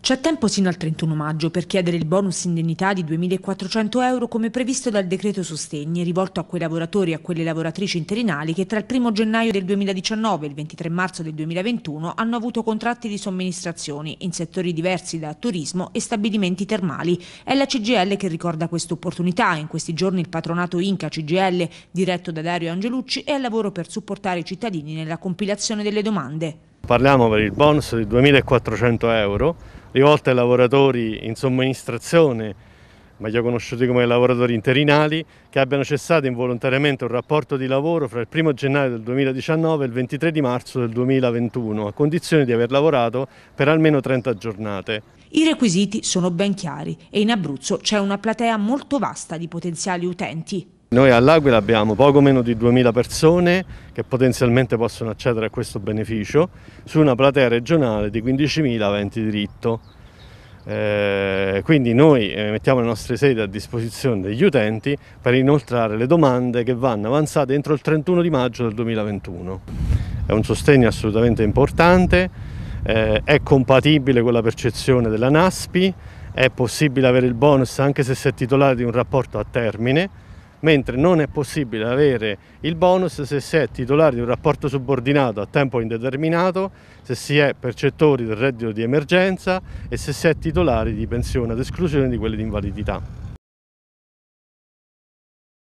C'è tempo sino al 31 maggio per chiedere il bonus indennità di 2.400 euro come previsto dal decreto sostegni rivolto a quei lavoratori e a quelle lavoratrici interinali che tra il 1 gennaio del 2019 e il 23 marzo del 2021 hanno avuto contratti di somministrazione in settori diversi da turismo e stabilimenti termali. È la CGL che ricorda questa opportunità. In questi giorni il patronato Inca CGL, diretto da Dario Angelucci, è al lavoro per supportare i cittadini nella compilazione delle domande parliamo per il bonus di 2.400 euro rivolte ai lavoratori in somministrazione meglio conosciuti come lavoratori interinali, che abbiano cessato involontariamente un rapporto di lavoro fra il 1 gennaio del 2019 e il 23 di marzo del 2021, a condizione di aver lavorato per almeno 30 giornate. I requisiti sono ben chiari e in Abruzzo c'è una platea molto vasta di potenziali utenti. Noi all'Aquila abbiamo poco meno di 2.000 persone che potenzialmente possono accedere a questo beneficio su una platea regionale di 15.000 aventi diritto. Eh, quindi noi eh, mettiamo le nostre sedi a disposizione degli utenti per inoltrare le domande che vanno avanzate entro il 31 di maggio del 2021. È un sostegno assolutamente importante, eh, è compatibile con la percezione della NASPI, è possibile avere il bonus anche se si è titolari di un rapporto a termine mentre non è possibile avere il bonus se si è titolari di un rapporto subordinato a tempo indeterminato, se si è percettori del reddito di emergenza e se si è titolari di pensione ad esclusione di quelle di invalidità.